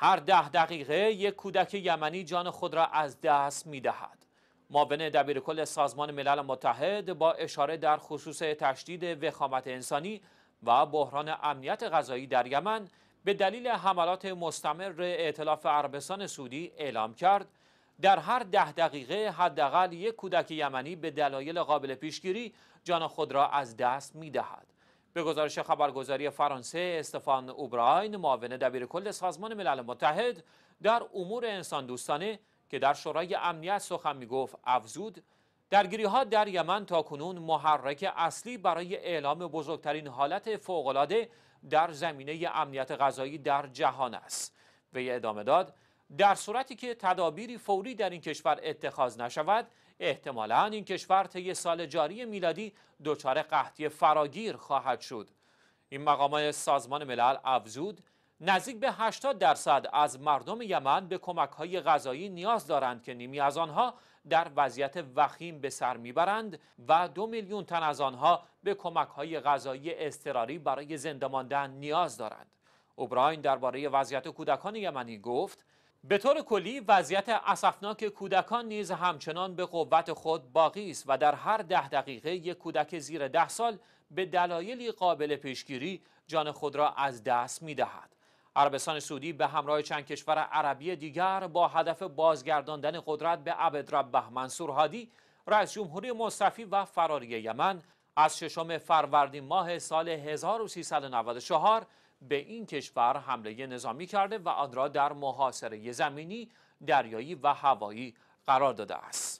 هر ده دقیقه یک کودک یمنی جان خود را از دست می دهد. معاون دبیرکل سازمان ملل متحد با اشاره در خصوص تشدید وخامت انسانی و بحران امنیت غذایی در یمن به دلیل حملات مستمر اعتلاف عربستان سعودی اعلام کرد در هر ده دقیقه حداقل یک کودک یمنی به دلایل قابل پیشگیری جان خود را از دست می دهد. به گزارش خبرگزاری فرانسه استفان اوبراین معاون دبیر کل سازمان ملل متحد در امور انسان دوستانه که در شورای امنیت سخن می گفت افزود درگیری ها در یمن تا کنون محرک اصلی برای اعلام بزرگترین حالت فوقالعاده در زمینه امنیت غذایی در جهان است وی ادامه داد در صورتی که تدابیری فوری در این کشور اتخاذ نشود احتمالا این کشور طی سال جاری میلادی دچار قحطی فراگیر خواهد شد این مقامات سازمان ملل افزود نزدیک به 80 درصد از مردم یمن به کمک های غذایی نیاز دارند که نیمی از آنها در وضعیت وخیم به سر میبرند و دو میلیون تن از آنها به کمک های غذایی اضطراری برای زنده ماندن نیاز دارند اوبراین درباره وضعیت کودکان یمنی گفت به طور کلی وضعیت اسفناک کودکان نیز همچنان به قوت خود باقی است و در هر ده دقیقه یک کودک زیر ده سال به دلایلی قابل پیشگیری جان خود را از دست می دهد. عربستان سعودی به همراه چند کشور عربی دیگر با هدف بازگرداندن قدرت به عبدربه منصور هادی رئیس جمهوری مصطفی و فراری یمن از ششم فروردین ماه سال 1394 به این کشور حمله نظامی کرده و آن را در محاصره زمینی، دریایی و هوایی قرار داده است.